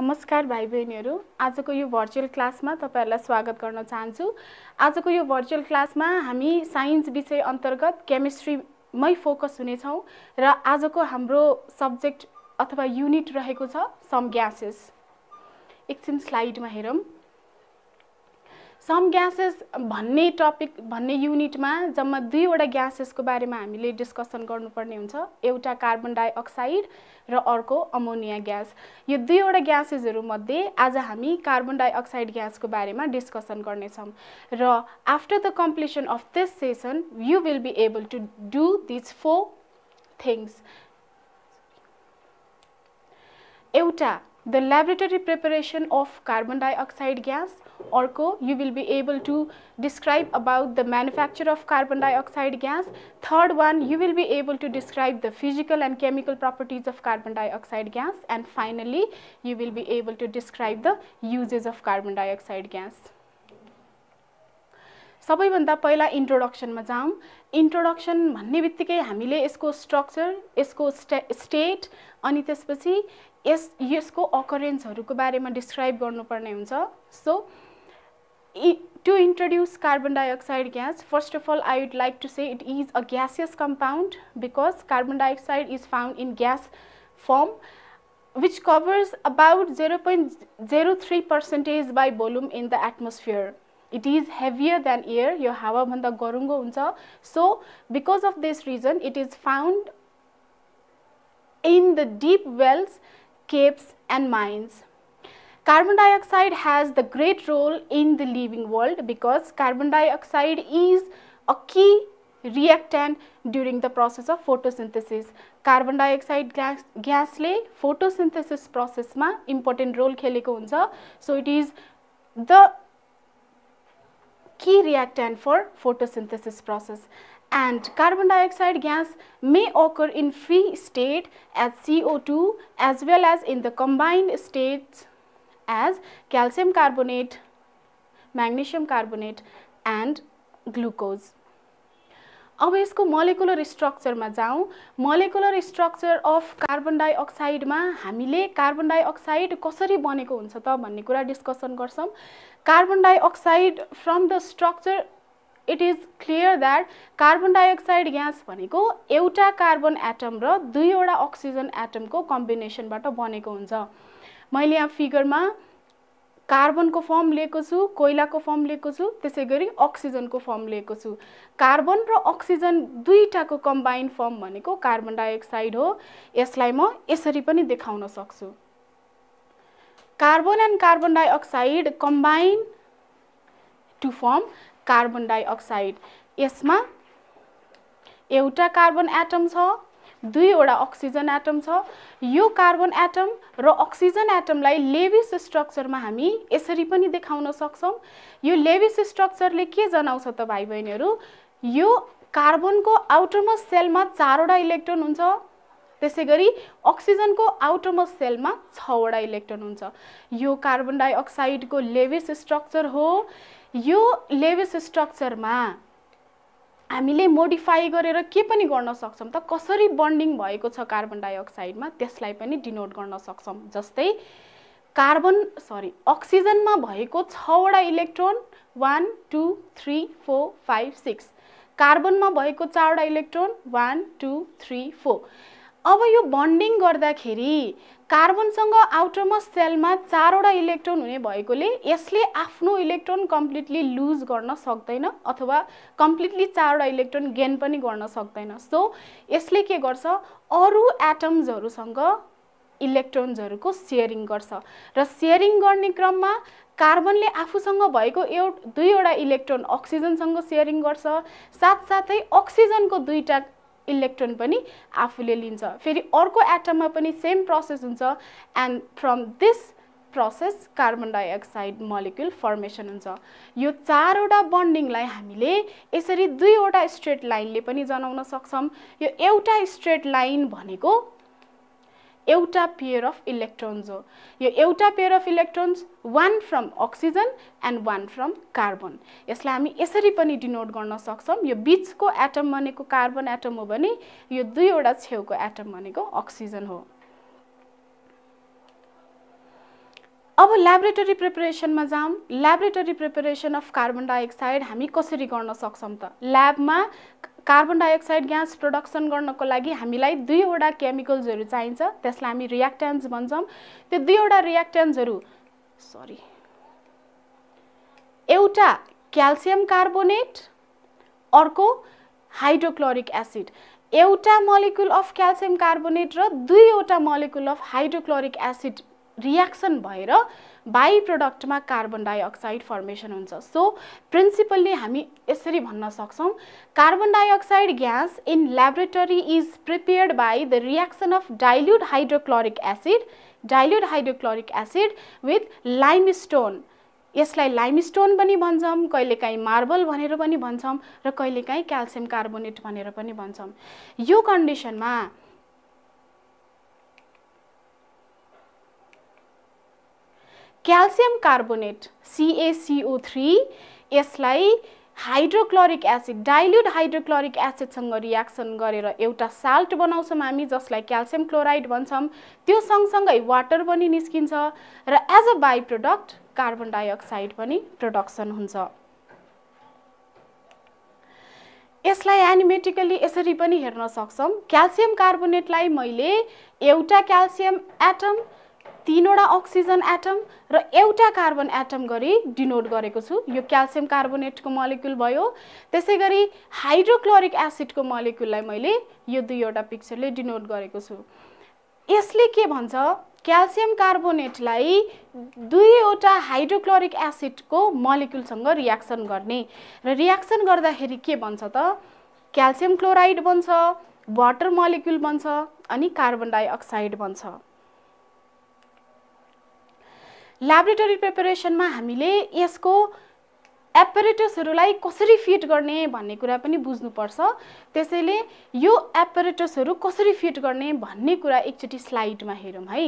नमस्कार भाइ बहिनीहरू आजको यो भर्चुअल क्लासमा तपाईँहरूलाई स्वागत गर्न चाहन्छु आजको यो भर्चुअल क्लासमा हामी साइन्स विषय अन्तर्गत केमिस्ट्रीमै फोकस हुनेछौँ र आजको हाम्रो सब्जेक्ट अथवा युनिट रहेको छ सम ग्यासेस एकछिन स्लाइडमा हेरौँ सम ग्यासेस भन्ने टपिक भन्ने युनिटमा जम्मा दुईवटा ग्यासेसको बारेमा हामीले डिस्कसन गर्नुपर्ने हुन्छ एउटा कार्बन डाइअक्साइड र अर्को अमोनिया ग्यास यो दुईवटा ग्यासेसहरूमध्ये आज हामी कार्बन डाइअक्साइड ग्यासको बारेमा डिस्कसन गर्नेछौँ र after the completion of this session you will be able to do these four things एउटा the laboratory preparation of carbon dioxide gas ORCO, you will be able to describe about the manufacture of carbon dioxide gas. Third one, you will be able to describe the physical and chemical properties of carbon dioxide gas. And finally, you will be able to describe the uses of carbon dioxide gas. सबैभन्दा पहिला इन्ट्रोडक्सनमा जाउँ introduction भन्ने बित्तिकै हामीले यसको structure यसको stay state अनि त्यसपछि यस यसको अकरेन्सहरूको बारेमा डिस्क्राइब गर्नुपर्ने हुन्छ so to introduce carbon dioxide gas first of all I would like to say it is a gaseous compound because carbon dioxide is found in gas form which covers about zero point zero three percentage by volume in the atmosphere it is heavier than air यो हावाभन्दा गरुङ्गो हुन्छ so because of this reason it is found in the deep wells Capes and mines. Carbon dioxide has the great role in the living world because carbon dioxide is a key reactant during the process of photosynthesis. Carbon dioxide gas lay photosynthesis process ma important role हुन्छ so So it is the key reactant for photosynthesis process and carbon dioxide gas may occur in free state as CO2 as well as in the combined states as calcium carbonate, magnesium carbonate and glucose. अब यसको molecular स्ट्रक्चरमा जाउँ structure. Structure of carbon डाइअक्साइडमा हामीले carbon dioxide कसरी बनेको हुन्छ त भन्ने कुरा डिस्कसन गर्छौँ carbon dioxide from the structure it is clear that carbon dioxide gas भनेको एउटा कार्बन एटम र दुईवटा अक्सिजन एटमको कम्बिनेसनबाट बनेको हुन्छ मैले यहाँ फिगरमा कार्बनको फर्म लिएको छु कोइलाको फर्म लिएको छु त्यसै गरी अक्सिजनको फर्म लिएको छु कार्बन र अक्सिजन दुईवटाको कम्बाइन्ड फर्म भनेको कार्बन डाइअक्साइड हो यसलाई म यसरी पनि देखाउन सक्छु carbon and carbon dioxide combine to form carbon dioxide यसमा एउटा कार्बन एटम छ दुईवटा अक्सिजन एटम छ यो कार्बन एटम र अक्सिजन एटमलाई लेभिस स्ट्रक्चरमा हामी यसरी पनि देखाउन सक्छौँ यो लेभिस स्ट्रक्चरले के जनाउँछ त भाइ बहिनीहरू यो कार्बनको आउटरमस सेलमा चारवटा इलेक्ट्रोन हुन्छ त्यसै गरी अक्सिजनको आउटरमस सेलमा छवटा इलेक्ट्रोन हुन्छ यो कार्बन डाइअक्साइडको लेभिस स्ट्रक्चर हो यो लेभिस स्ट्रक्चरमा हामीले मोडिफाई गरेर के पनि गर्न सक्छौँ त कसरी बन्डिङ भएको छ कार्बन डाइअक्साइडमा त्यसलाई पनि डिनोट गर्न सक्छौँ जस्तै कार्बन सरी अक्सिजनमा भएको छवटा electron one two three four five six कार्बनमा भएको चारवटा electron one two three four अब यो बन्डिङ गर्दाखेरि कार्बनसँग आउटरमस सेलमा चारवटा इलेक्ट्रोन हुने भएकोले यसले आफ्नो इलेक्ट्रोन कम्प्लिटली लुज गर्न सक्दैन अथवा कम्प्लिटली चारवटा इलेक्ट्रोन गेन पनि गर्न सक्दैन सो यसले के गर्छ अरू एटम्सहरूसँग इलेक्ट्रोन्सहरूको सेयरिङ गर्छ र सेयरिङ गर्ने क्रममा कार्बनले आफूसँग भएको एउ दुईवटा इलेक्ट्रोन अक्सिजनसँग सेयरिङ गर्छ साथसाथै अक्सिजनको दुईवटा इलेक्ट्रोन पनि आफूले लिन्छ फेरि अर्को एटममा पनि सेम प्रोसेस हुन्छ and from this process carbon dioxide molecule formation हुन्छ यो चारवटा बन्डिङलाई हामीले यसरी दुईवटा स्ट्रेट लाइनले पनि जनाउन सक्छौँ यो एउटा स्ट्रेट लाइन भनेको एउटा पेयर अफ इलेक्ट्रोन्स हो यो एउटा pair of electrons one from oxygen and one from carbon यसलाई हामी यसरी पनि डिनोट गर्न सक्छौँ यो बिचको एटम भनेको कार्बन एटम हो भने यो दुईवटा छेउको एटम भनेको अक्सिजन हो अब ल्याबोरेटरी प्रिपरेसनमा जाउँ laboratory preparation of carbon dioxide हामी कसरी गर्न सक्छौँ त ल्याबमा कार्बन डाइअक्साइड ग्यास प्रडक्सन गर्नको लागि हामीलाई दुईवटा केमिकल्सहरू चाहिन्छ त्यसलाई हामी रियाक्टेन्स भन्छौँ त्यो दुईवटा रियाक्टेन्सहरू सरी एउटा क्याल्सियम कार्बोनेट अर्को हाइड्रोक्लोरिक एसिड एउटा मलिकुल अफ क्याल्सियम कार्बोनेट र दुईवटा molecule of hydrochloric acid reaction भएर बाई प्रडक्टमा कार्बन डाइअक्साइड फर्मेसन हुन्छ सो प्रिन्सिपल्ली हामी यसरी भन्न सक्छौँ carbon dioxide gas in laboratory is prepared by the reaction of dilute hydrochloric acid dilute hydrochloric acid with limestone यसलाई लाइमस्टोन पनि भन्छौँ कहिलेकाहीँ मार्बल भनेर पनि भन्छौँ र कहिलेकाहीँ क्याल्सियम कार्बोनेट भनेर पनि भन्छौँ यो कन्डिसनमा क्याल्सियम कार्बोनेट सिएसिओ थ्री यसलाई हाइड्रोक्लोरिक एसिड डाइल्युट हाइड्रोक्लोरिक एसिडसँग रियाक्सन गरेर एउटा साल्ट बनाउँछौँ हामी जसलाई क्याल्सियम क्लोराइड भन्छौँ त्यो सँगसँगै वाटर पनि निस्किन्छ र as a by product carbon dioxide पनि प्रोडक्सन हुन्छ यसलाई एनिमेटिकली यसरी पनि हेर्न सक्छौँ क्याल्सियम कार्बोनेटलाई मैले एउटा क्याल्सियम एटम तिनवटा अक्सिजन एटम र एउटा कार्बन एटम गरी डिनोट गरेको छु यो क्याल्सियम कार्बोनेटको मलिक्युल भयो त्यसै गरी हाइड्रोक्लोरिक एसिडको मलिक्युललाई मैले यो दुईवटा पिक्चरले डिनोट गरेको छु यसले के भन्छ क्याल्सियम कार्बोनेटलाई दुईवटा हाइड्रोक्लोरिक एसिडको मलिक्युलसँग रियाक्सन गर्ने र रियाक्सन गर्दाखेरि के भन्छ त क्याल्सियम क्लोराइड बन्छ वाटर मलिक्युल बन्छ अनि कार्बन डाइअक्साइड बन्छ ल्याबोरेटरी प्रिपेरेसनमा हामीले यसको एपरेटसहरूलाई कसरी फिट गर्ने भन्ने कुरा पनि बुझ्नुपर्छ त्यसैले यो एपरेटसहरू कसरी फिट गर्ने भन्ने कुरा एकचोटि स्लाइडमा हेरौँ है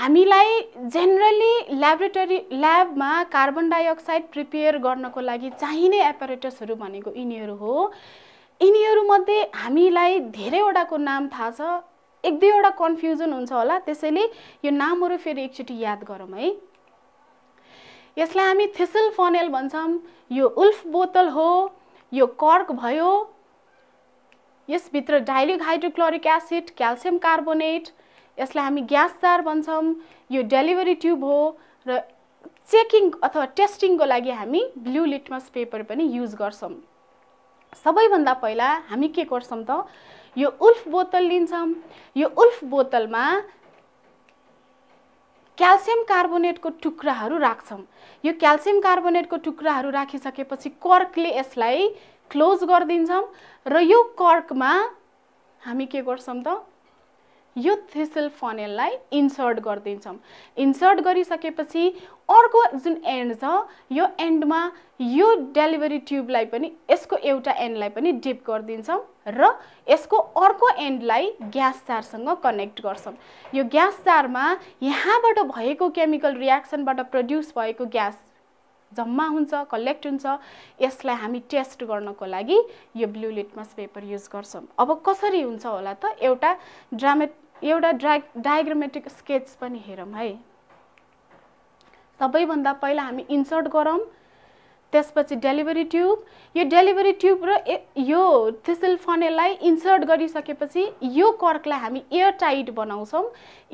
हामीलाई जेनरली ल्याबोरेटरी ल्याबमा कार्बन डाइअक्साइड प्रिपेयर गर्नको लागि चाहिने एपरेटसहरू भनेको यिनीहरू हो यिनीहरूमध्ये हामीलाई धेरैवटाको नाम थाहा छ एक दुईवटा कन्फ्युजन हुन्छ होला त्यसैले यो नामहरू फेरि एकचोटि याद गरौँ है यसलाई हामी थिसल फनेल भन्छौँ यो उल्फ बोतल हो यो कर्क भयो यसभित्र dilute hydrochloric acid calcium carbonate यसलाई हामी ग्यास जार भन्छौँ यो डेलिभरी ट्युब हो र चेकिङ अथवा टेस्टिङको लागि हामी ब्लु लिटमस पेपर पनि युज गर्छौँ सबैभन्दा पहिला हामी के गर्छौँ त यो उल्फ बोतल लिन्छौँ यो उल्फ बोतलमा क्याल्सियम कार्बोनेटको टुक्राहरू राख्छौँ यो क्याल्सियम कार्बोनेटको टुक्राहरू राखिसकेपछि कर्कले यसलाई क्लोज गरिदिन्छौँ र यो कर्कमा हामी के गर्छौँ त यो थ्रिसल फनेललाई इन्सर्ट गरिदिन्छौँ इन्सर्ट गरिसकेपछि अर्को जुन एन्ड छ यो एन्डमा यो डेलिभरी ट्युबलाई पनि यसको एउटा एन्डलाई पनि डिप गरिदिन्छौँ र यसको अर्को एन्डलाई ग्यास चारसँग कनेक्ट गर्छौँ यो ग्यास चारमा यहाँबाट भएको केमिकल रियाक्सनबाट प्रड्युस भएको ग्यास जम्मा हुन्छ कलेक्ट हुन्छ यसलाई हामी टेस्ट गर्नको लागि यो ब्लु लिटमस पेपर युज गर्छौँ अब कसरी हुन्छ होला त एउटा ड्रामे एउटा ड्रा डायग्रामेटिक स्केच पनि हेरौँ है सबैभन्दा पहिला हामी इन्सर्ट गरौँ त्यसपछि डेलिभरी ट्युब यो डेलिभरी ट्युब र यो थिसिल फनेललाई इन्सर्ट गरिसकेपछि यो कर्कलाई हामी एयरटाइट बनाउँछौँ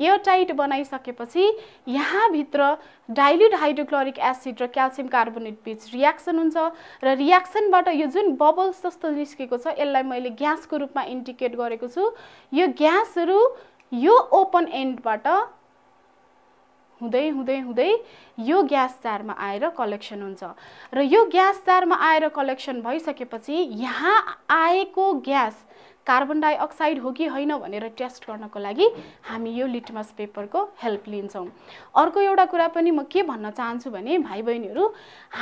एयरटाइट बनाइसकेपछि यहाँभित्र डाइल्युट हाइड्रोक्लोरिक एसिड र क्याल्सियम कार्बोनेट बिच रियाक्सन हुन्छ र रियाक्सनबाट यो जुन बबल्स जस्तो निस्केको छ यसलाई मैले ग्यासको रूपमा इन्डिकेट गरेको छु यो ग्यासहरू यो ओपन एन्डबाट हुँदै हुँदै हुँदै यो ग्यास चारमा आएर कलेक्सन हुन्छ र यो ग्यास चारमा आएर कलेक्सन भइसकेपछि यहाँ आएको ग्यास कार्बन डाइअक्साइड हो कि होइन भनेर टेस्ट गर्नको लागि हामी यो लिटमस पेपरको हेल्प लिन्छौँ अर्को एउटा कुरा पनि म के भन्न चाहन्छु भने भाइ बहिनीहरू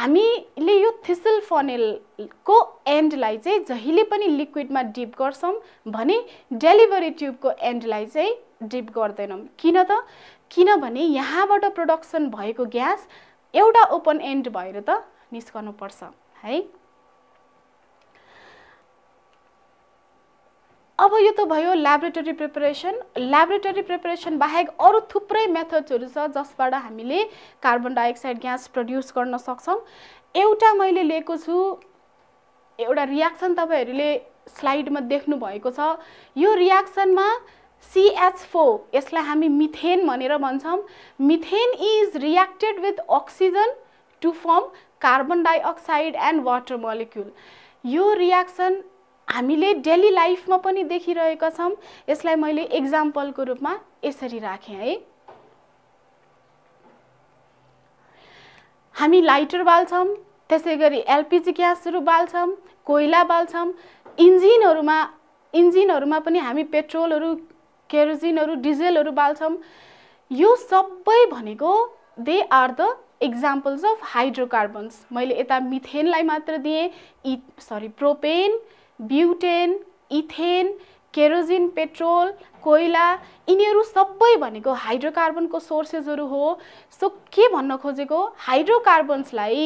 हामीले यो थिसल फनेलको एन्डलाई चाहिँ जहिले पनि लिक्विडमा डिप गर्छौँ भने डेलिभरी ट्युबको एन्डलाई चाहिँ डिप गर्दैनौँ किन त किनभने यहाँबाट प्रडक्सन भएको ग्यास एउटा ओपन एन्ड भएर त निस्कनु पर्छ है अब यो त भयो ल्याबोरेटरी प्रिपरेसन ल्याबोरेटरी प्रिपरेसन बाहेक अरू थुप्रै मेथड्सहरू छ जसबाट हामीले कार्बन डाइअक्साइड ग्यास प्रड्युस गर्न सक्छौँ एउटा मैले लिएको छु एउटा रियाक्सन तपाईँहरूले स्लाइडमा देख्नुभएको छ यो रियाक्सनमा सिएच फोर यसलाई हामी मिथेन भनेर भन्छौँ methane is reacted with oxygen to form carbon dioxide and water molecule यो रियाक्सन हामीले डेली लाइफमा पनि देखिरहेका छौँ यसलाई मैले इक्जाम्पलको रूपमा यसरी राखेँ है हामी लाइटर बाल्छौँ त्यसै गरी एलपिजी ग्यासहरू बाल्छौँ कोइला बाल्छौँ इन्जिनहरूमा इन्जिनहरूमा पनि हामी पेट्रोलहरू केरोजिनहरू डिजेलहरू बाल्छौँ यो सबै भनेको they are the examples of hydrocarbons मैले यता मिथेनलाई मात्र दिएँ इ सरी propane butane ethane kerosene petrol कोइला यिनीहरू सबै भनेको हाइड्रोकार्बनको सोर्सेसहरू हो सो के भन्न खोजेको हाइड्रोकार्बन्सलाई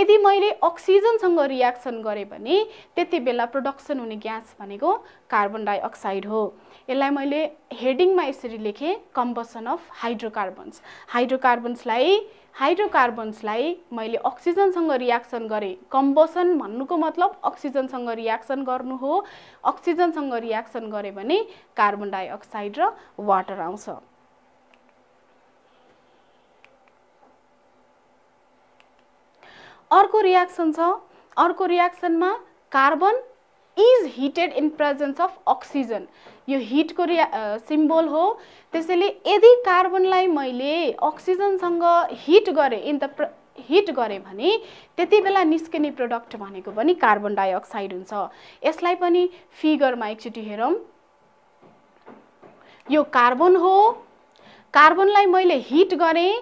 यदि मैले अक्सिजनसँग रियाक्सन गरेँ भने त्यति बेला प्रोडक्सन हुने ग्यास भनेको कार्बन डाइअक्साइड हो यसलाई मैले हेडिङमा यसरी लेखेँ कम्बसन अफ हाइड्रोकार्बन्स हाइड्रोकार्बन्सलाई हाइड्रोकार्बन्सलाई मैले अक्सिजनसँग रियाक्सन गरेँ कम्बसन भन्नुको मतलब अक्सिजनसँग रियाक्सन गर्नु हो अक्सिजनसँग रियाक्सन गरेँ भने कार्बन डाइअक्साइड र वाटर आउँछ अर्को रियाक्सन छ अर्को रियाक्सनमा carbon is heated in presence of oxygen यो हिटको रिया सिम्बोल हो त्यसैले यदि कार्बनलाई मैले अक्सिजनसँग हिट गरेँ इन द प्र हिट गरेँ भने त्यति बेला निस्किने प्रडक्ट भनेको पनि कार्बन डाइअक्साइड हुन्छ यसलाई पनि फिगरमा एकचोटि हेरौँ यो कार्बन हो कार्बनलाई मैले हिट गरेँ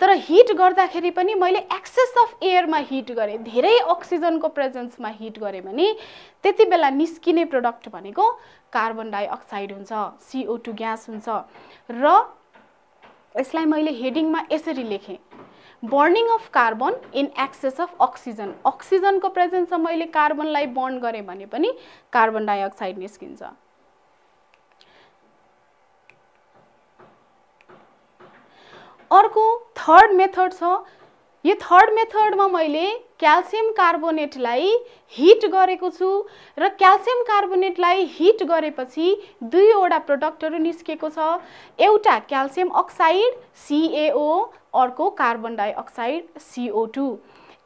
तर हिट गर्दाखेरि पनि मैले एक्सेस अफ एयरमा हिट गरेँ धेरै अक्सिजनको प्रेजेन्समा हिट गरेँ भने त्यति बेला निस्किने प्रडक्ट भनेको कार्बन डाइअक्साइड हुन्छ सिओ टू ग्यास हुन्छ र यसलाई मैले हेडिङमा यसरी लेखेँ burning of carbon in excess of oxygen अक्सिजनको प्रेजेन्समा मैले कार्बनलाई बर्न गरेँ भने पनि कार्बन डाइअक्साइड निस्किन्छ अर्को थर्ड मेथड छ यो थर्ड मेथडमा मैले क्याल्सियम कार्बोनेटलाई हिट गरेको छु र क्याल्सियम कार्बोनेटलाई हिट गरेपछि दुईवटा प्रडक्टहरू निस्केको छ एउटा क्याल्सियम अक्साइड सिएओ अर्को carbon dioxide C O two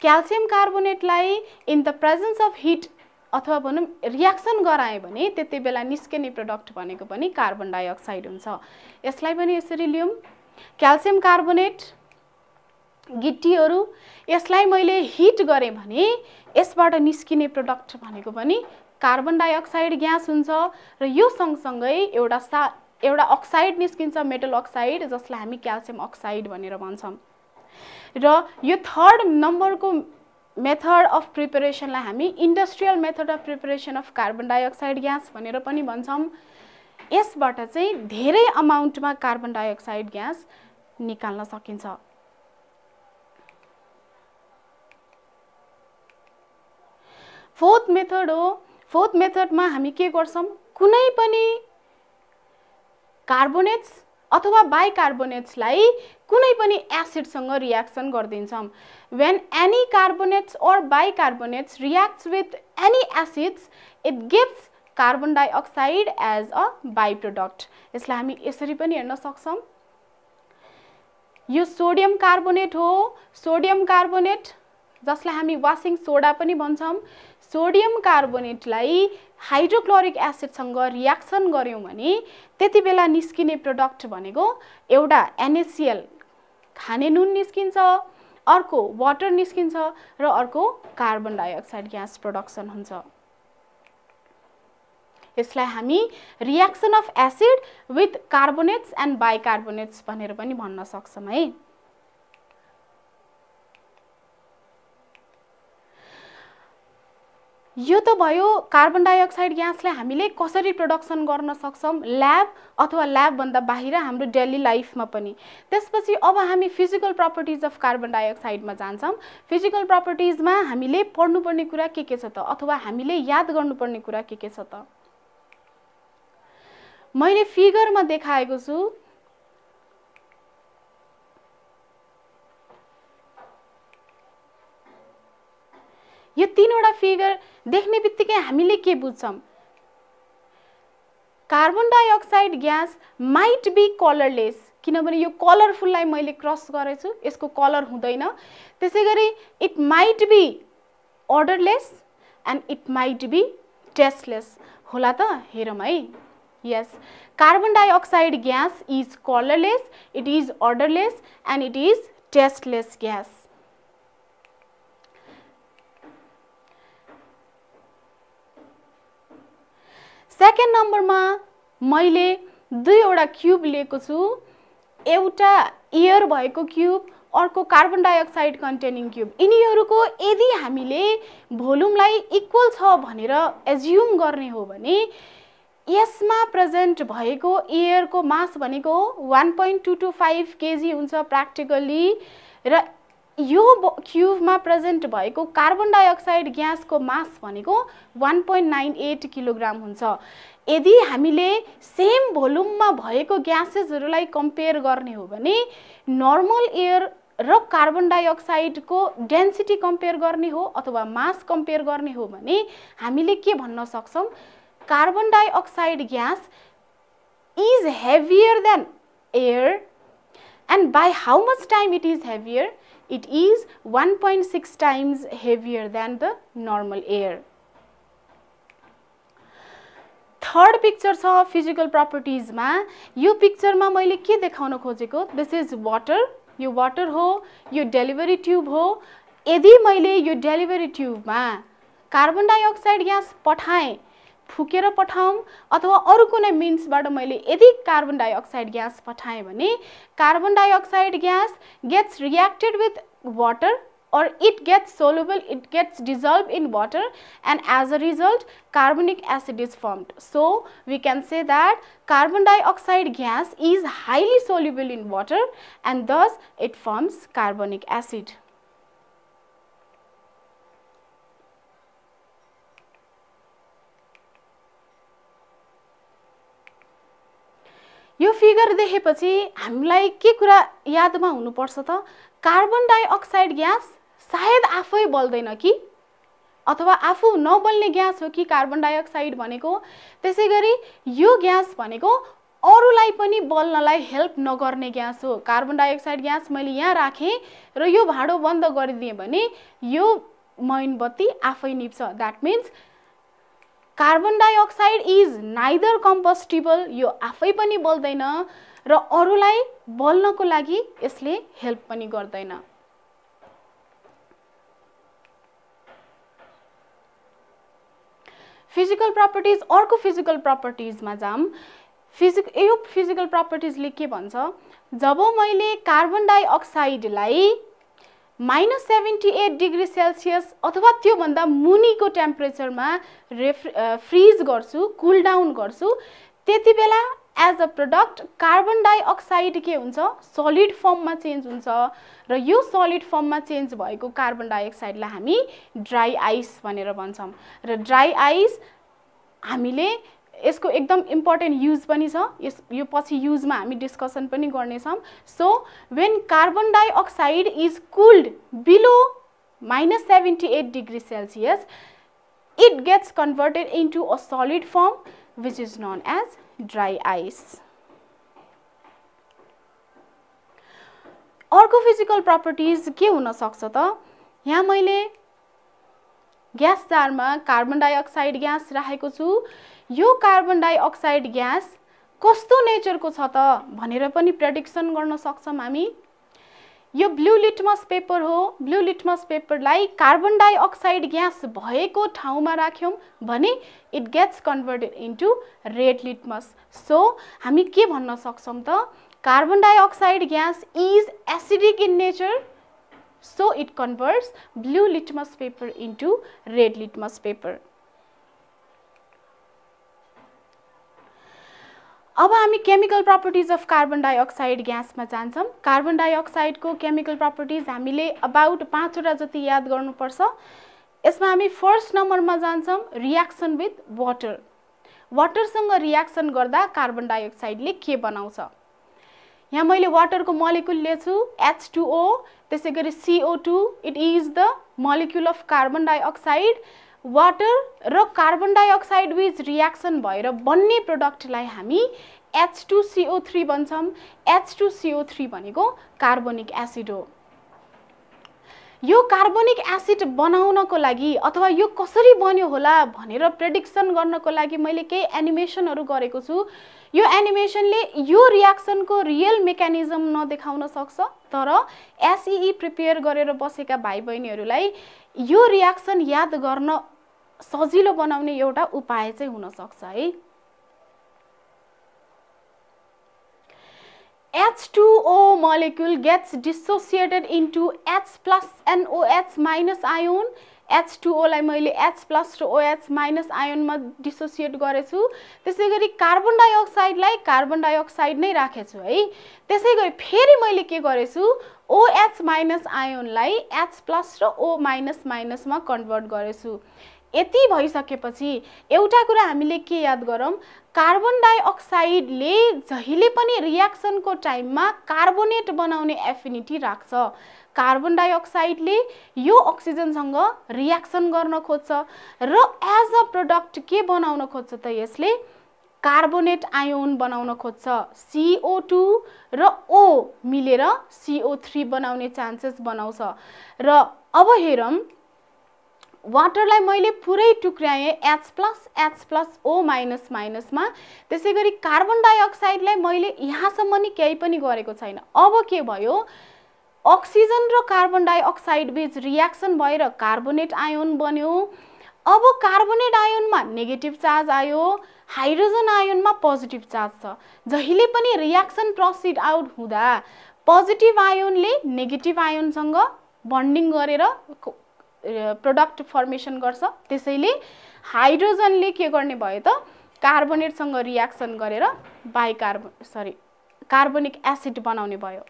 calcium कार्बोनेटलाई in the presence of heat अथवा भनौँ रियाक्सन गरायो भने त्यति बेला निस्किने प्रडक्ट भनेको पनि कार्बन डाइअक्साइड हुन्छ यसलाई पनि यसरी लियौँ क्याल्सियम कार्बोनेट गिटीहरू यसलाई मैले हिट गरेँ भने यसबाट निस्किने प्रडक्ट भनेको पनि कार्बन डाइअक्साइड ग्यास हुन्छ र यो सँगसँगै एउटा सा एउटा अक्साइड निस्किन्छ मेटल अक्साइड जसलाई हामी क्याल्सियम अक्साइड भनेर भन्छौँ र यो थर्ड नम्बरको मेथड अफ प्रिपेरेसनलाई हामी industrial method of preparation of carbon dioxide gas भनेर पनि भन्छौँ यसबाट चाहिँ धेरै अमाउन्टमा कार्बन डाइअक्साइड ग्यास निकाल्न सकिन्छ फोर्थ मेथड हो फोर्थ मेथडमा हामी के गर्छौँ कुनै पनि कार्बोनेट्स अथवा बाइकार्बोनेट्सलाई कुनै पनि एसिडसँग रियाक्सन गरिदिन्छौँ when any carbonates or bicarbonates reacts with any acids it gives carbon dioxide as a by product यसलाई हामी यसरी पनि हेर्न सक्छौँ यो सोडियम कार्बोनेट हो सोडियम कार्बोनेट जसलाई हामी वासिङ सोडा पनि भन्छौँ सोडियम कार्बोनेटलाई हाइड्रोक्लोरिक एसिडसँग रियाक्सन गऱ्यौँ भने त्यति बेला निस्किने प्रडक्ट भनेको एउटा एनएसिएल खाने नुन निस्किन्छ अर्को वाटर निस्किन्छ र अर्को कार्बन डाइअक्साइड ग्यास प्रडक्सन हुन्छ यसलाई हामी reaction of acid with carbonates and bicarbonates भनेर पनि भन्न सक्छौँ है यो त भयो कार्बन डाइअक्साइड ग्यासलाई हामीले कसरी प्रडक्सन गर्न सक्छौँ ल्याब अथवा ल्याबभन्दा बाहिर हाम्रो डेली लाइफमा पनि त्यसपछि अब हामी फिजिकल प्रपर्टिज अफ कार्बन डाइअक्साइडमा जान्छौँ फिजिकल प्रपर्टिजमा हामीले पढ्नुपर्ने कुरा के के छ त अथवा हामीले याद गर्नुपर्ने कुरा के के छ त मैले फिगरमा देखाएको छु यो तिनवटा फिगर देख्ने बित्तिकै हामीले के बुझ्छौँ carbon dioxide gas might be colourless किनभने यो कलरफुललाई मैले क्रस गरेछु यसको कलर हुँदैन त्यसै गरी it might be odourless and it might be tasteless होला त हेरौँ है Yes, carbon dioxide gas is colorless, it is odorless and it is tasteless gas. Second नम्बरमा मैले दुईवटा क्युब लिएको छु एउटा एयर भएको क्युब अर्को कार्बन डाइअक्साइड कन्टेनिङ क्युब यिनीहरूको यदि हामीले भोल्युमलाई इक्वल छ भनेर एज्युम गर्ने हो भने यसमा प्रेजेन्ट भएको एयरको मास भनेको one point two two five KG हुन्छ प्र्याक्टिकल्ली र यो क्युबमा प्रेजेन्ट भएको कार्बन डाइअक्साइड ग्यासको मास भनेको one point nine eight kilogram हुन्छ यदि हामीले सेम भोल्युममा भएको ग्यासेसहरूलाई कम्पेयर गर्ने हो भने नर्मल एयर र कार्बन डाइअक्साइडको डेन्सिटी कम्पेयर गर्ने हो अथवा मास कम्पेयर गर्ने हो भने हामीले के भन्न सक्छौँ carbon dioxide gas is heavier than air and by how much time it is heavier? It is 1.6 times heavier than the normal air. Third picture छ फिजिकल प्रपर्टिजमा यो पिक्चरमा मैले के देखाउन खोजेको दिस इज वाटर यो वाटर हो यो डेलिभरी ट्युब हो यदि मैले यो डेलिभरी ट्युबमा कार्बन डाइअक्साइड ग्यास पठाएँ फुकेर पठाऊँ अथवा अरू कुनै मिन्सबाट मैले यदि कार्बन डाइअक्साइड ग्यास पठाएँ भने carbon dioxide gas gets reacted with water or it gets soluble, it gets dissolved in water and as a result carbonic acid is formed. So, we can say that carbon dioxide gas is highly soluble in water and thus it forms carbonic acid. यो figure देखेपछि हामीलाई के कुरा यादमा हुनुपर्छ त carbon dioxide gas सायद आफै बल्दैन कि अथवा आफू नबल्ने ग्यास हो कि कार्बन डाइअक्साइड भनेको त्यसै गरी यो ग्यास भनेको अरूलाई पनि बल्नलाई हेल्प नगर्ने ग्यास हो कार्बन डाइअक्साइड ग्यास मैले यहाँ राखेँ र यो भाँडो बन्द गरिदिएँ भने यो मैनबत्ती आफै निप्छ that means carbon dioxide is neither combustible यो आफै पनि बल्दैन र अरूलाई बल्नको लागि यसले हेल्प पनि गर्दैन फिजिकल प्रपर्टिज अर्को फिजिकल प्रपर्टिजमा जाम फिजिक यो फिजिकल प्रपर्टिजले के भन्छ जब मैले कार्बन डाइअक्साइडलाई minus seventy eight degree Celsius अथवा त्योभन्दा मुनिको टेम्परेचरमा रेफ फ्रिज गर्छु कुल डाउन गर्छु त्यति बेला as a product carbon dioxide के हुन्छ सलिड फर्ममा चेन्ज हुन्छ र यो सलिड फर्ममा चेन्ज भएको कार्बन डाइअक्साइडलाई हामी ड्राई आइस भनेर भन्छौँ र ड्राई आइस हामीले यसको एकदम इम्पोर्टेन्ट युज पनि छ यस यो पछि युजमा हामी डिस्कसन पनि गर्नेछौँ so when carbon dioxide is cooled below minus seventy eight degree Celsius it gets converted into a solid form which is known as dry ice अर्को फिजिकल प्रपर्टिज के हुनसक्छ त यहाँ मैले ग्यास जारमा कार्बन डाइअक्साइड ग्यास राखेको छु यो कार्बन डाइअक्साइड ग्यास कस्तो नेचरको छ त भनेर पनि प्रडिक्सन गर्न सक्छौँ हामी यो ब्लु लिटमस पेपर हो ब्लु लिटमस पेपरलाई कार्बन डाइअक्साइड ग्यास भएको ठाउँमा राख्यौँ भने it gets converted into red litmus so हामी के भन्न सक्छौँ त carbon dioxide gas is acidic in nature So it converts blue litmus paper into red litmus paper. अब हामी chemical properties of carbon dioxide ग्यासमा जान्छौँ कार्बन डाइअक्साइडको केमिकल प्रपर्टिज हामीले अबाउट पाँचवटा जति याद गर्नुपर्छ यसमा हामी फर्स्ट नम्बरमा जान्छौँ रियाक्सन विथ वाटर वाटरसँग रियाक्सन गर्दा कार्बन डाइअक्साइडले के बनाउँछ यहाँ मैले वाटरको मलिकुल लिएछु एच टुओ त्यसै गरी C O two it is the molecule of carbon dioxide water र कार्बन डाइअक्साइड विज रियाक्सन भएर बन्ने प्रडक्टलाई हामी एच टू सिओ थ्री भन्छौँ एच टू सिओ थ्री भनेको कार्बोनिक एसिड हो यो कार्बोनिक एसिड बनाउनको लागि अथवा यो कसरी बन्यो होला भनेर प्रेडिक्सन गर्नको लागि मैले केही एनिमेसनहरू गरेको छु यो एनिमेसनले यो रियाक्सनको रियल मेकानिजम नदेखाउन सक्छ तर एसिई प्रिपेयर e e गरेर बसेका भाइ बहिनीहरूलाई यो रियाक्सन याद गर्न सजिलो बनाउने एउटा उपाय चाहिँ हुनसक्छ है H2O molecule gets dissociated into H plus and OH ion H टुओलाई मैले H प्लस र OH माइनस आयोनमा डिसोसिएट गरेछु त्यसै गरी कार्बन डाइअक्साइडलाई कार्बन डाइअक्साइड नै राखेछु है त्यसै गरी फेरि मैले के गरेछु OH माइनस आयोनलाई H प्लस र O माइनस माइनसमा कन्भर्ट गरेछु यति भइसकेपछि एउटा कुरा हामीले के याद गरौँ कार्बन डाइअक्साइडले जहिले पनि रियाक्सनको टाइममा कार्बोनेट बनाउने एफिनिटी राख्छ कार्बन डाइअक्साइडले यो अक्सिजनसँग रियाक्सन गर्न खोज्छ र एज अ प्रडक्ट के बनाउन खोज्छ त यसले कार्बोनेट आयोन बनाउन खोज्छ सिओ टू र ओ मिलेर सिओ थ्री बनाउने चान्सेस बनाउँछ र अब हेरौँ वाटरलाई मैले पुरै टुक्र्याएँ H plus H plus O minus माइनसमा त्यसै गरी कार्बन डाइअक्साइडलाई मैले यहाँसम्म नि केही पनि गरेको छैन अब के भयो अक्सिजन र कार्बन डाइअक्साइड बिच रियाक्सन भएर कार्बोनेट आयन बन्यो अब कार्बोनेट आयोनमा नेगेटिभ चार्ज आयो हाइड्रोजन आयोनमा पोजिटिभ चार्ज छ जहिले पनि रियाक्सन प्रसिड आउट हुँदा पोजिटिभ आयोनले नेगेटिभ आयोनसँग बन्डिङ गरेर प्रडक्ट फर्मेसन गर्छ त्यसैले हाइड्रोजनले के गर्ने भयो त कार्बोनेटसँग रियाक्सन गरेर बाइकार्ब सरी कार्बोनिक एसिड बनाउने भयो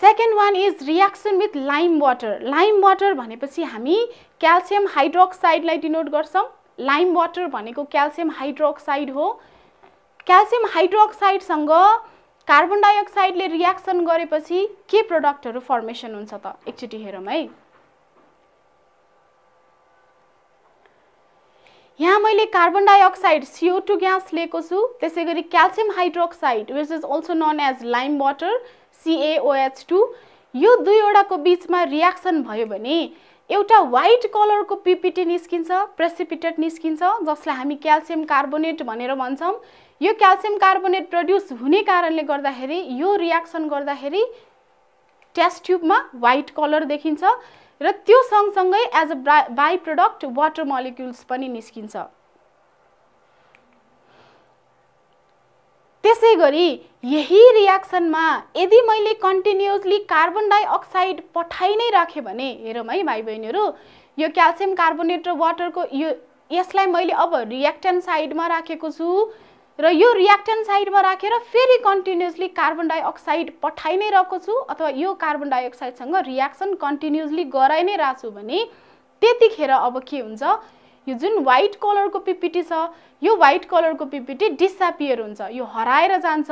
second one is reaction with lime water lime water भनेपछि हामी क्याल्सियम हाइड्रोक्साइडलाई डिनोट गर्छौँ लाइम वाटर भनेको क्याल्सियम हाइड्रोक्साइड हो क्याल्सियम हाइड्रोअक्साइडसँग कार्बन डाइअक्साइडले रियाक्सन गरेपछि के प्रडक्टहरू फर्मेसन हुन्छ त एकचोटि हेरौँ है यहाँ मैले carbon dioxide C O two gas लिएको छु त्यसै गरी calcium hydroxide which is also known as lime water C A O H two यो दुईवटाको बिचमा रियाक्सन भयो भने एउटा वाइट कलरको पिपिटी निस्किन्छ प्रेसिपिटेट निस्किन्छ जसलाई हामी क्याल्सियम कार्बोनेट भनेर भन्छौँ यो क्याल्सियम कार्बोनेट प्रड्युस हुने कारणले गर्दाखेरि यो रियाक्सन गर्दाखेरि टेस्ट ट्युबमा वाइट कलर देखिन्छ र त्यो सँगसँगै एज अ ब्रा बाई प्रडक्ट वाटर मलिक्युल्स पनि निस्किन्छ त्यसै गरी यही रियाक्सनमा यदि मैले कन्टिन्युसली कार्बन डाइअक्साइड पठाइ नै राखेँ भने हेरौँ है भाइ बहिनीहरू यो क्याल्सियम कार्बोनेट र वाटरको यो यसलाई मैले अब रियाक्टन साइडमा राखेको छु र यो रियाक्टन साइडमा राखेर रा फेरि कन्टिन्युसली कार्बन डाइअक्साइड पठाइ नै रहेको छु अथवा यो कार्बन डाइअक्साइडसँग रियाक्सन कन्टिन्युसली गराइ नै रहेको छु भने त्यतिखेर अब के हुन्छ यो जुन वाइट कलरको पिपिटी छ यो वाइट कलरको पिपिटी डिसएपियर हुन्छ यो हराएर जान्छ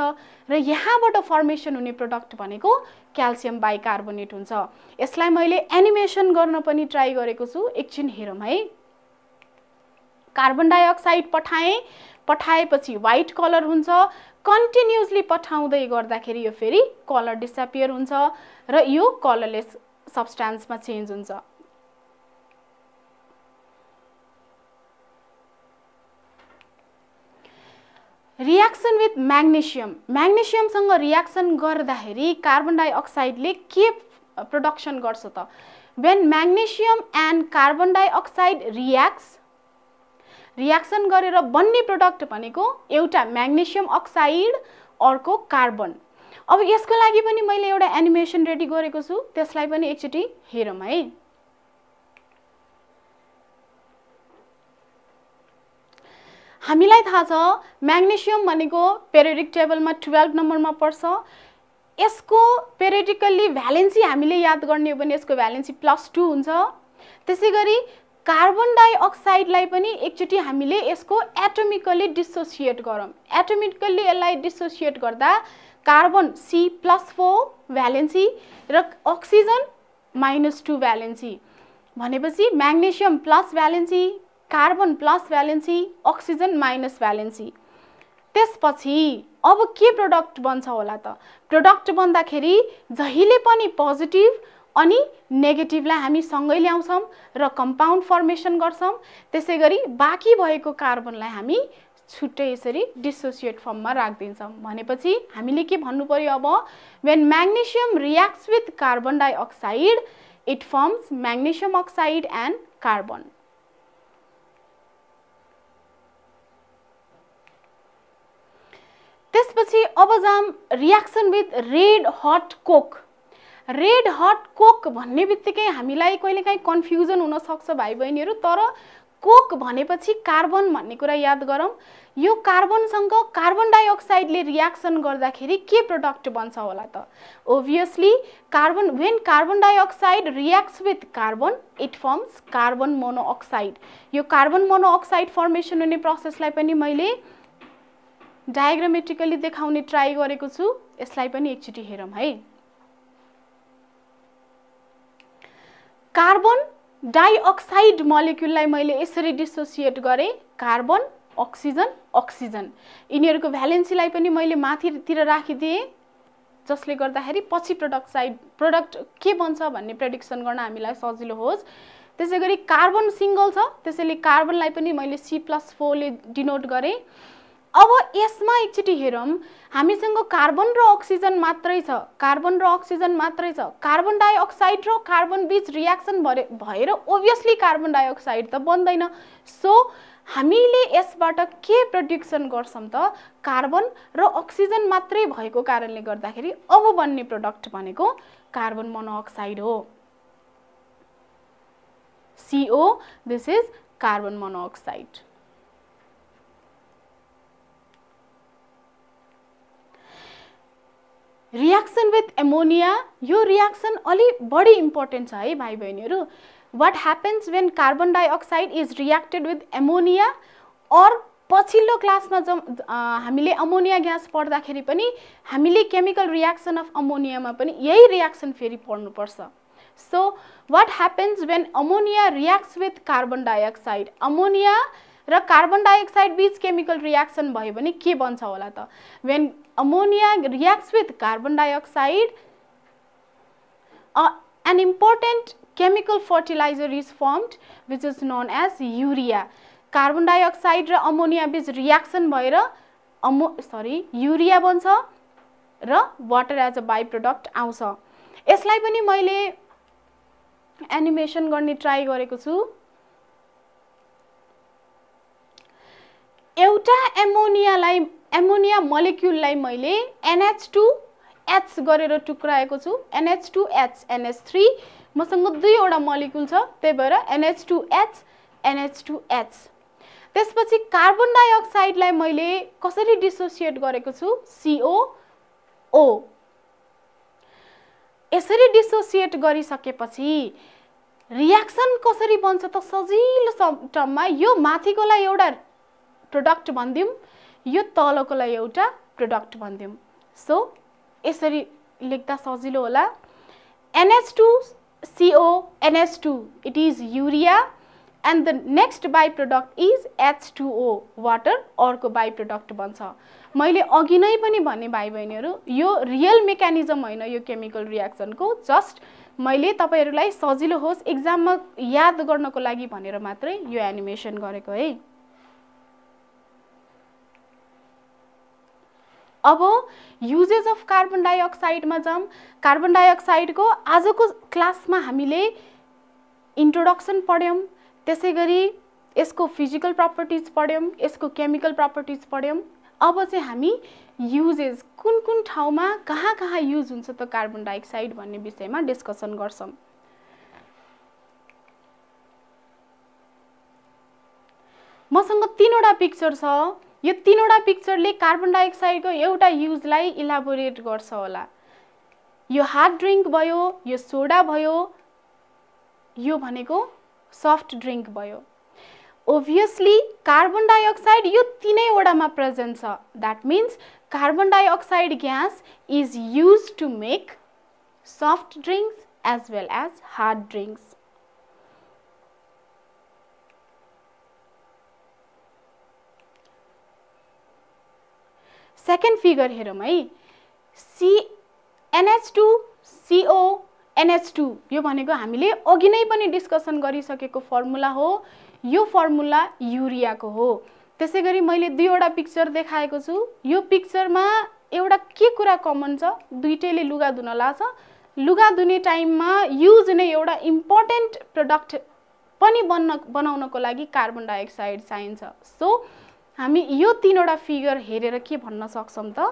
र यहाँबाट फर्मेसन हुने प्रडक्ट भनेको क्याल्सियम बाइकार्बोनेट हुन्छ यसलाई मैले एनिमेसन गर्न पनि ट्राई गरेको छु एकछिन हेरौँ है कार्बन डाइअक्साइड पठाएँ पठाएपछि वाइट कलर हुन्छ कन्टिन्युसली पठाउँदै गर्दाखेरि यो फेरि कलर डिसएपियर हुन्छ र यो कलरलेस सब्सट्यान्समा चेन्ज हुन्छ रियाक्सन विथ म्याग्नेसियम म्याग्नेसियमसँग रियाक्सन गर्दाखेरि कार्बन डाइअक्साइडले के प्रडक्सन गर्छ त when magnesium and carbon dioxide reacts reaction गरेर बन्ने प्रडक्ट भनेको एउटा म्याग्नेसियम अक्साइड अर्को कार्बन अब यसको लागि पनि मैले एउटा एनिमेसन रेडी गरेको छु त्यसलाई पनि एकचोटि हेरौँ है हामीलाई थाहा छ म्याग्नेसियम भनेको पेरियोडिक टेबलमा टुवेल्भ नम्बरमा पर्छ यसको पेरियोडिकल्ली भ्यालेन्सी हामीले याद गर्ने हो भने यसको भ्यालेन्सी प्लस टू हुन्छ त्यसै गरी कार्बन डाइअक्साइडलाई पनि एकचोटि हामीले यसको एटोमिकल्ली डिसोसिएट गरौँ एटोमिकल्ली यसलाई डिसोसिएट गर्दा carbon C plus four valency र अक्सिजन माइनस टू भ्यालेन्सी भनेपछि magnesium plus valency carbon plus valency oxygen minus valency त्यसपछि अब के प्रडक्ट बन्छ होला त प्रडक्ट बन्दाखेरि जहिले पनि पोजिटिभ अनि नेगेटिभलाई हामी सँगै ल्याउँछौँ र कम्पाउन्ड फर्मेसन गर्छौँ त्यसै गरी बाँकी भएको कार्बनलाई हामी छुट्टै यसरी डिसोसिएट फर्ममा राखिदिन्छौँ भनेपछि हामीले के भन्नु पऱ्यो अब when magnesium reacts with carbon dioxide it forms magnesium oxide and carbon त्यसपछि अब जाम reaction with red hot coke red hot coke भन्ने बित्तिकै हामीलाई कहिलेकाहीँ कन्फ्युजन हुनसक्छ भाइ बहिनीहरू तर कोक भनेपछि कार्बन भन्ने कुरा याद गरौँ यो कार्बनसँग कार्बन डाइअक्साइडले रियाक्सन गर्दाखेरि के प्रडक्ट बन्छ होला त obviously carbon when carbon dioxide reacts with carbon it forms carbon monoxide यो कार्बन मोनोअक्साइड फर्मेसन हुने प्रोसेसलाई पनि मैले डायग्रामेटिकली देखाउने ट्राई गरेको छु यसलाई पनि एकचोटि हेरौँ है कार्बन डाइअक्साइड मलिक्युललाई मैले यसरी डिसोसिएट गरेँ कार्बन अक्सिजन अक्सिजन यिनीहरूको भ्यालेन्सीलाई पनि मैले माथितिर राखिदिएँ जसले गर्दाखेरि पछि प्रडक्ट साइड प्रडक्ट के बन्छ भन्ने प्रेडिक्सन गर्न हामीलाई सजिलो होस् त्यसै गरी कार्बन सिङ्गल छ त्यसैले कार्बनलाई पनि मैले सी प्लस फोरले डिनोट गरेँ अब यसमा एकचोटि हेरौँ हामीसँग कार्बन र अक्सिजन मात्रै छ कार्बन र अक्सिजन मात्रै छ कार्बन डाइअक्साइड र कार्बन बिच रियाक्सन भरे भएर ओभियसली कार्बन डाइअक्साइड त बन्दैन सो हामीले यसबाट के प्रड्युक्सन गर्छौँ त कार्बन र अक्सिजन मात्रै भएको कारणले गर्दाखेरि अब बन्ने प्रडक्ट भनेको कार्बन मोनोअक्साइड हो C O this is carbon monoxide reaction with ammonia यो रियाक्सन अलि बढी इम्पोर्टेन्ट छ है भाइ बहिनीहरू what happens when carbon dioxide is reacted with ammonia or पछिल्लो क्लासमा जम हामीले अमोनिया ग्यास पढ्दाखेरि पनि हामीले केमिकल रियाक्सन अफ अमोनियामा पनि यही रियाक्सन फेरि पढ्नुपर्छ so what happens when ammonia reacts with carbon dioxide ammonia र कार्बन डाइअक्साइड बिच केमिकल रियाक्सन भयो भने के बन्छ होला त when ammonia reacts with carbon dioxide uh, an important chemical fertilizer is formed which is known as urea carbon dioxide ra ammonia bich reaction bhayera ammo sorry urea bancha ra water as a byproduct aauncha eslai pani maile animation garni try gareko chu एउटा एमोनियालाई ammonia मलिक्युललाई मैले NH two H गरेर टुक्राएको छु N H two H N H three मसँग दुईवटा molecule छ त्यही भएर N H two H N H two H त्यसपछि कार्बन डाइअक्साइडलाई मैले कसरी डिसोसिएट गरेको छु सिओओ यसरी डिसोसिएट गरिसकेपछि रियाक्सन कसरी बन्छ त सजिलो टर्ममा यो माथिकोलाई एउटा प्रडक्ट भनिदिउँ यो तलकोलाई एउटा प्रडक्ट भनिदिउँ सो यसरी लेख्दा सजिलो होला N H two C O N H two it is urea and the next by product is H two O water अर्को बाई प्रडक्ट बन्छ मैले अघि नै पनि भने भाइ बहिनीहरू यो रियल मेकानिजम होइन यो केमिकल रियाक्सनको जस्ट मैले तपाईँहरूलाई सजिलो होस् इक्जाममा याद गर्नको लागि भनेर मात्रै यो एनिमेसन गरेको है अब युजेज अफ कार्बन डाइअक्साइडमा जाउँ कार्बन डाइअक्साइडको आजको क्लासमा हामीले इन्ट्रोडक्सन पढ्यौँ त्यसै गरी यसको फिजिकल प्रपर्टिज पढ्यौँ यसको केमिकल प्रपर्टिज पढ्यौँ अब चाहिँ हामी युजेज कुन कुन ठाउँमा कहाँ कहाँ युज हुन्छ त कार्बन डाइअक्साइड भन्ने विषयमा डिस्कसन गर्छौँ मसँग तिनवटा पिक्चर छ यो तिनवटा पिक्चरले कार्बन डाइअक्साइडको एउटा युजलाई इलाबोरेट गर्छ होला यो हार्ड ड्रिङ्क भयो यो सोडा भयो यो भनेको सफ्ट ड्रिङ्क भयो ओभियसली कार्बन डाइअक्साइड यो तिनैवटामा प्रेजेन्ट छ that means carbon dioxide gas is use to make soft drinks as well as hard drinks second figure हेरौँ है C N H two C O N H two यो भनेको हामीले अघि नै पनि डिस्कसन गरिसकेको फर्मुला हो यो फर्मुला युरियाको हो त्यसै गरी मैले दुईवटा पिक्चर देखाएको छु यो पिक्चरमा एउटा के कुरा कमन छ दुइटैले लुगा धुन लाग्छ लुगा धुने टाइममा युज हुने एउटा इम्पोर्टेन्ट प्रडक्ट पनि बन्न बनाउनको लागि कार्बन डाइअक्साइड चाहिन्छ सो so, हामी यो तिनवटा फिगर हेरेर के भन्न सक्छौँ त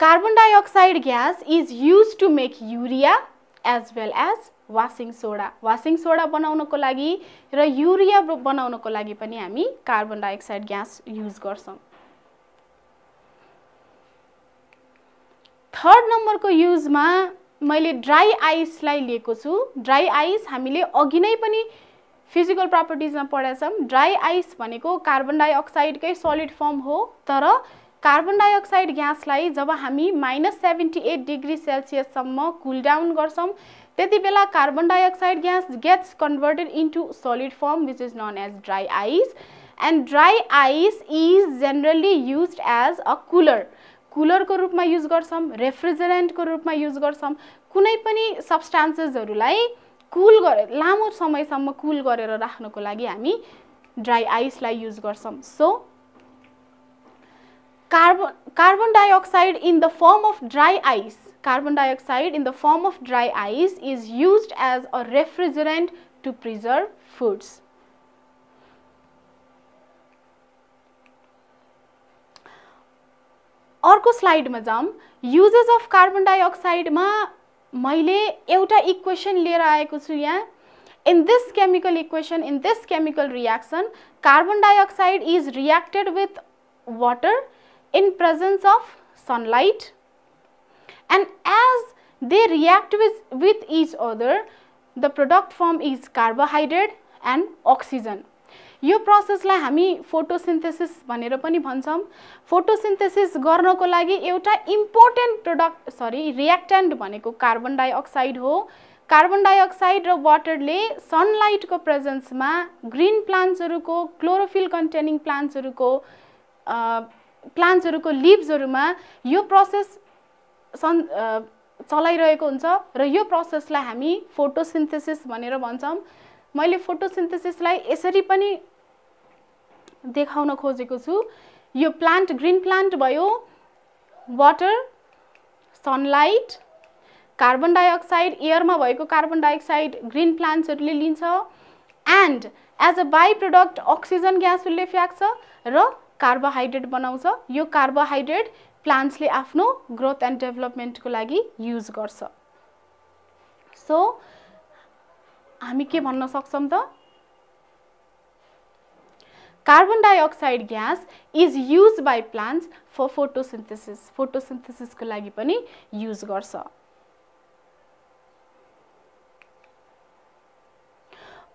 carbon dioxide gas is use to make urea as well as washing soda washing soda बनाउनको लागि र युरिया बनाउनको लागि पनि हामी कार्बन डाइअक्साइड ग्यास युज गर्छौँ थर्ड नम्बरको युजमा मैले ड्राई आइसलाई लिएको छु ड्राई आइस हामीले अघि नै पनि फिजिकल प्रपर्टिजमा पढाएछौँ ड्राई आइस भनेको कार्बन डाइअक्साइडकै सलिड फर्म हो तर कार्बन डाइअक्साइड ग्यासलाई जब हामी माइनस सेभेन्टी एट डिग्री सेल्सियससम्म कुल डाउन गर्छौँ त्यति बेला carbon dioxide gas gets converted into solid form which is known as dry ice and dry ice is generally use as a cooler कुलरको रूपमा use गर्छौँ रेफ्रिजरेन्टको रूपमा युज गर्छौँ कुनै पनि सब्सटान्सेसहरूलाई कुल गरे लामो समयसम्म कुल गरेर राख्नको लागि हामी ड्राई आइसलाई युज गर्छौँ so carbon carbon dioxide in the form of dry ice carbon dioxide in the form of dry ice is use as a refrigerant to preserve foods अर्को स्लाइडमा जाउँ युजेस अफ कार्बन डाइअक्साइडमा मैले एउटा equation लिएर आएको छु यहाँ in this chemical equation in this chemical reaction carbon dioxide is reacted with water in presence of sunlight and as they react with, with each other the product form is carbohydrate and oxygen यो प्रोसेसलाई हामी photosynthesis भनेर पनि भन्छौँ photosynthesis गर्नको लागि एउटा important product sorry reactant भनेको carbon dioxide हो कार्बन डाइअक्साइड र वाटरले सनलाइटको प्रेजेन्समा ग्रिन प्लान्ट्सहरूको क्लोरोफिल कन्टेनिङ प्लान्ट्सहरूको प्लान्ट्सहरूको लिभ्सहरूमा यो प्रोसेस सन् चलाइरहेको हुन्छ र यो प्रोसेसलाई हामी फोटोसिन्थेसिस भनेर भन्छौँ मैले फोटोसिन्थेसिसलाई यसरी पनि देखाउन खोजेको छु यो प्लान्ट ग्रिन प्लान्ट भयो वाटर सनलाइट कार्बन डाइअक्साइड एयरमा भएको कार्बन डाइअक्साइड ग्रिन प्लान्ट्सहरूले लिन्छ and as a by product oxygen gas उसले फ्याँक्छ र कार्बोहाइड्रेट बनाउँछ यो कार्बोहाइड्रेट प्लान्ट्सले आफ्नो ग्रोथ एन्ड डेभलपमेन्टको लागि युज गर्छ सो हामी के भन्न सक्छौँ त carbon dioxide gas is use by plants for photosynthesis फोटोसिन्थेसिसको लागि पनि युज गर्छ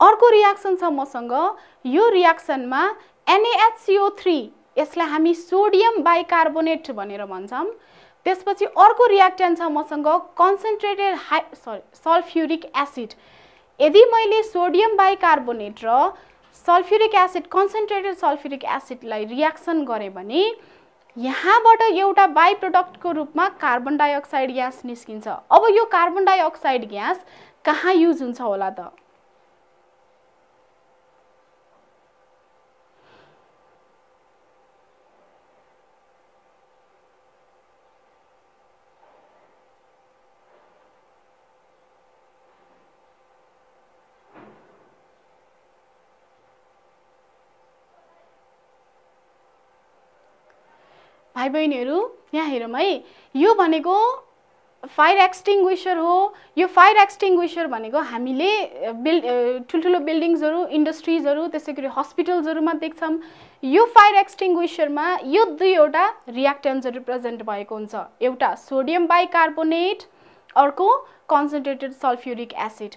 अर्को रियाक्सन छ मसँग यो रियाक्सनमा एनएचसिओ थ्री यसलाई हामी सोडियम बाइकार्बोनेट भनेर भन्छौँ त्यसपछि अर्को रियाक्टेन्ट छ मसँग concentrated high sorry sulphuric acid यदि मैले सोडियम बाइकार्बोनेट र सल्फ्युरिक एसिड कन्सन्ट्रेटेड सल्फ्युरिक एसिडलाई रियाक्सन गरे भने यहाँबाट एउटा बाई प्रडक्टको रूपमा कार्बन डाइअक्साइड ग्यास निस्किन्छ अब यो कार्बन डाइअक्साइड ग्यास कहाँ युज हुन्छ होला त भाइ बहिनीहरू यहाँ हेरौँ है यो भनेको फायर एक्सटिङ्विसर हो यो फायर एक्सटिङ्विसर भनेको हामीले बिल्ड ठुल्ठुलो बिल्डिङ्सहरू इन्डस्ट्रिजहरू त्यसै गरी हस्पिटल्सहरूमा देख्छौँ यो फायर एक्सटिङ्विसरमा यो दुईवटा रियाक्टन्सहरू प्रेजेन्ट भएको हुन्छ एउटा सोडियम बाइकार्बोनेट अर्को कन्सन्ट्रेटेड सल्फ्युरिक एसिड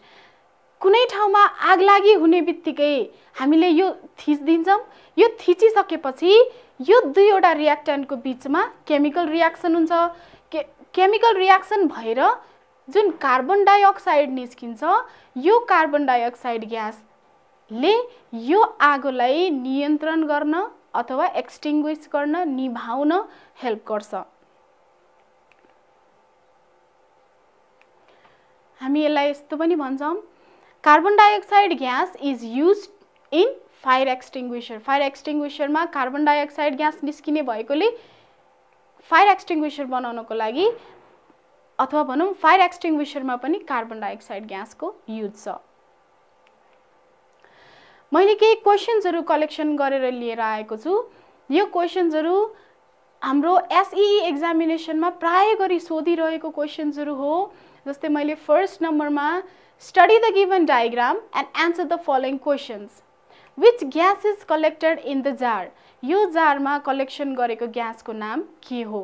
कुनै ठाउँमा आगलागी हुने बित्तिकै हामीले यो थिचिदिन्छौँ यो थिचिसकेपछि यो दुईवटा रियाक्टेन्टको बिचमा केमिकल रियाक्सन हुन्छ के केमिकल रियाक्सन भएर जुन कार्बन डाइअक्साइड निस्किन्छ यो कार्बन डाइअक्साइड ग्यासले यो आगोलाई नियन्त्रण गर्न अथवा एक्सटिङ्विस गर्न निभाउन हेल्प गर्छ हामी यसलाई यस्तो पनि भन्छौँ carbon dioxide gas is use in fire extinguisher fire एक्सटिङ्विसरमा कार्बन डाइअक्साइड ग्यास निस्किने भएकोले फायर एक्सटिङ्विसर बनाउनको लागि अथवा भनौँ फायर एक्सटिङ्विसरमा पनि कार्बन डाइअक्साइड ग्यासको युज छ मैले केही क्वेसन्सहरू कलेक्सन गरेर लिएर आएको छु यो क्वेसन्सहरू हाम्रो एसइई एक्जामिनेसनमा प्राय गरी सोधिरहेको क्वेसन्सहरू हो जस्तै मैले फर्स्ट नम्बरमा Study the given diagram and answer the following questions. Which gas is collected in the jar? यो जारमा कलेक्सन गरेको ग्यासको नाम के हो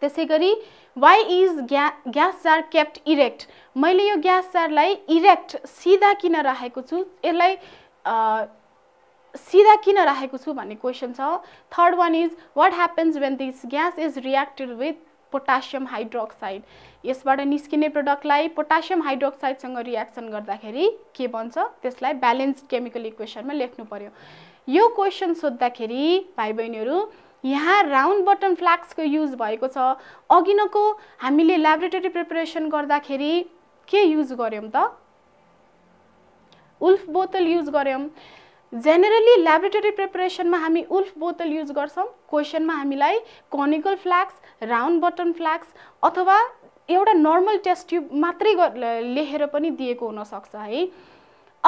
त्यसै गरी वाइ इज ग्या ग्यास जार केप्ट इरेक्ट मैले यो ग्यास जारलाई इरेक्ट सिधा किन राखेको छु यसलाई सिधा किन राखेको छु भन्ने क्वेसन छ third one is what happens when this gas is reacted with potassium hydroxide यसबाट निस्किने प्रडक्टलाई पोटासियम हाइड्रोक्साइडसँग रियाक्सन गर्दाखेरि के बन्छ त्यसलाई ब्यालेन्स्ड केमिकल इक्वेसनमा लेख्नु पर्यो यो क्वेसन सोद्धाखेरि भाइ बहिनीहरू यहाँ राउन्ड बटन फ्ल्याक्सको युज भएको छ अघिनको हामीले ल्याबोरेटरी प्रिपरेसन गर्दाखेरि के युज गऱ्यौँ त उल्फ बोतल युज गऱ्यौँ जेनरली ल्याबोरेटरी प्रिपरेसनमा हामी उल्फ बोतल युज गर्छौँ क्वेसनमा हामीलाई conical flask round bottom flask अथवा एउटा नर्मल टेस्ट ट्युब मात्रै लेखेर पनि दिएको हुनसक्छ है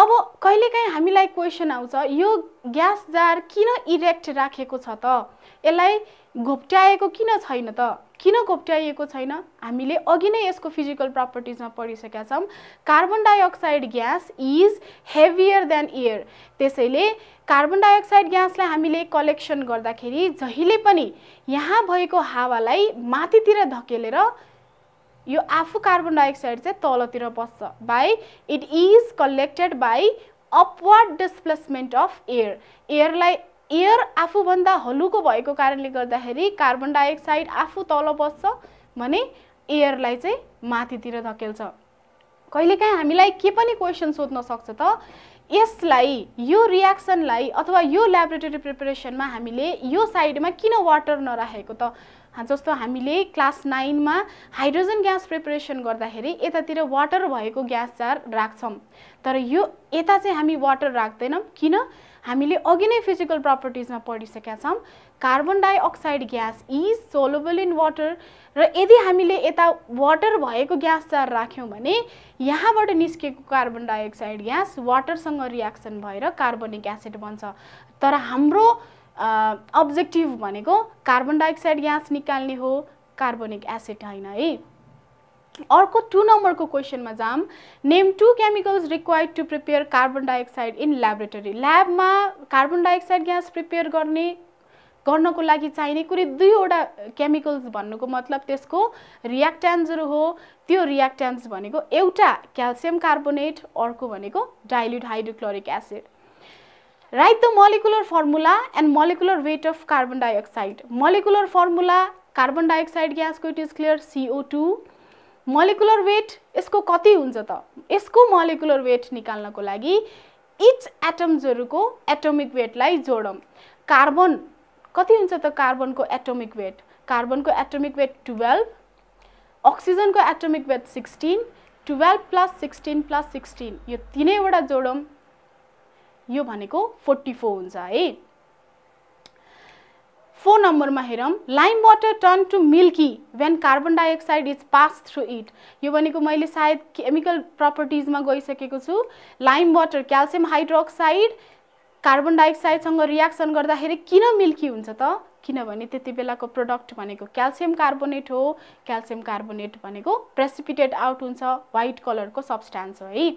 अब कहिलेकाहीँ हामीलाई क्वेसन आउँछ यो ग्यास जार किन इरेक्ट राखेको छ त यसलाई घोप्ट्याएको किन छैन त किन घोप्ट्याइएको छैन हामीले अघि नै यसको फिजिकल प्रपर्टिजमा पढिसकेका छौँ carbon dioxide gas is heavier than air त्यसैले कार्बन डाइअक्साइड ग्यासलाई हामीले कलेक्सन गर्दाखेरि जहिले पनि यहाँ भएको हावालाई माथितिर धकेलेर यो आफू कार्बन डाइअक्साइड चाहिँ तलतिर बस्छ by it is collected by upward displacement of air air air आफूभन्दा हलुको भएको कारणले गर्दाखेरि कार्बन डाइअक्साइड आफू तल बस्छ भने एयरलाई चाहिँ माथितिर धकेल्छ कहिलेकाहीँ हामीलाई के पनि क्वेसन सोध्न सक्छ त यसलाई यो रियाक्सनलाई अथवा यो ल्याबोरेटरी प्रिपेरेसनमा हामीले यो साइडमा किन वाटर नराखेको त जस्तो हामीले क्लास नाइनमा हाइड्रोजन ग्यास प्रिपरेसन गर्दाखेरि यतातिर वाटर भएको ग्यास जार राख्छौँ तर यो यता चाहिँ हामी वाटर राख्दैनौँ किन हामीले अघि नै फिजिकल प्रपर्टिजमा पढिसकेका छौँ carbon dioxide gas is soluble in water र यदि हामीले यता वाटर भएको ग्यास चार राख्यौँ भने यहाँबाट निस्केको कार्बन डाइअक्साइड ग्यास वाटरसँग रियाक्सन भएर कार्बोनिक एसिड बन्छ तर हाम्रो अब्जेक्टिभ भनेको कार्बन डाइअक्साइड ग्यास निकाल्ने हो कार्बोनिक एसिड होइन है अर्को टु नम्बरको क्वेसनमा जाम name two chemicals required to prepare carbon dioxide in laboratory ल्याबमा कार्बन डाइअक्साइड ग्यास प्रिपेयर गर्ने गर्नको लागि चाहिने कुनै दुईवटा केमिकल्स भन्नुको मतलब त्यसको रियाक्ट्यान्सहरू हो त्यो रियाक्ट्यान्स भनेको एउटा क्याल्सियम कार्बोनेट अर्को भनेको dilute hydrochloric acid write the molecular formula and molecular weight of carbon dioxide molecular formula carbon dioxide ग्यासको it is clear C O two molecular weight यसको कति हुन्छ त यसको मलेकुलर वेट निकाल्नको लागि इच एटम्सहरूको एटोमिक वेटलाई जोडौँ कार्बन कति हुन्छ त कार्बनको एटोमिक वेट कार्बनको एटोमिक वेट टुवेल्भ अक्सिजनको atomic weight sixteen twelve plus sixteen plus sixteen यो तिनैवटा जोडौँ यो भनेको फोर्टी फोर हुन्छ है फोर नम्बरमा हेरौँ lime water turn to milky when carbon dioxide is pass through it यो भनेको मैले सायद केमिकल प्रपर्टिजमा गइसकेको छु lime water calcium hydroxide carbon डाइअक्साइडसँग रियाक्सन गर्दाखेरि किन मिल्की हुन्छ त किनभने त्यति बेलाको प्रडक्ट भनेको क्याल्सियम कार्बोनेट हो क्याल्सियम कार्बोनेट भनेको प्रेसिपिटेट आउट हुन्छ वाइट कलरको सब्सट्यान्स हो है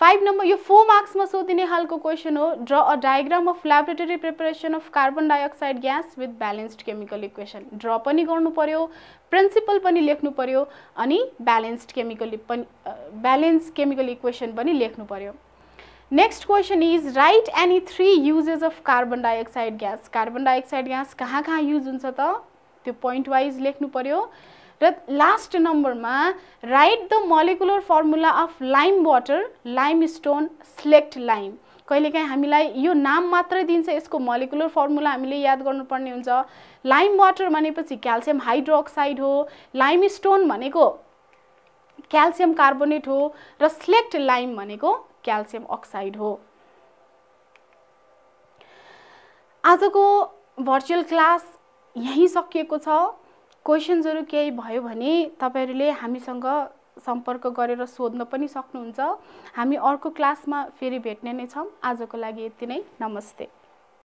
फाइभ नम्बर यो फोर मार्क्समा सोधिने खालको क्वेसन हो draw a diagram of laboratory preparation of carbon dioxide gas with balanced chemical equation draw पनि गर्नु पऱ्यो प्रिन्सिपल पनि लेख्नु पऱ्यो अनि ब्यालेन्स्ड केमिकल पनि ब्यालेन्स केमिकल इक्वेसन पनि लेख्नु पऱ्यो next question is write any three uses of carbon dioxide gas carbon dioxide gas कहाँ कहाँ युज हुन्छ त त्यो पोइन्ट वाइज लेख्नु पऱ्यो र लास्ट नम्बरमा write the molecular formula of lime water limestone select lime कहिलेकाहीँ हामीलाई यो नाम मात्रै दिन्छ यसको मलिकुलर फर्मुला हामीले याद गर्नुपर्ने हुन्छ लाइम वाटर भनेपछि क्याल्सियम हाइड्रोक्साइड हो लाइम स्टोन भनेको क्याल्सियम कार्बोनेट हो र सिलेक्ट लाइम भनेको क्याल्सियम अक्साइड हो आजको भर्चुअल क्लास यहीँ सकिएको छ क्वेसन्सहरू केही भयो भने तपाईँहरूले हामीसँग सम्पर्क गरेर सोध्न पनि सक्नुहुन्छ हामी अर्को क्लासमा फेरि भेट्ने नै छौँ आजको लागि यति नै नमस्ते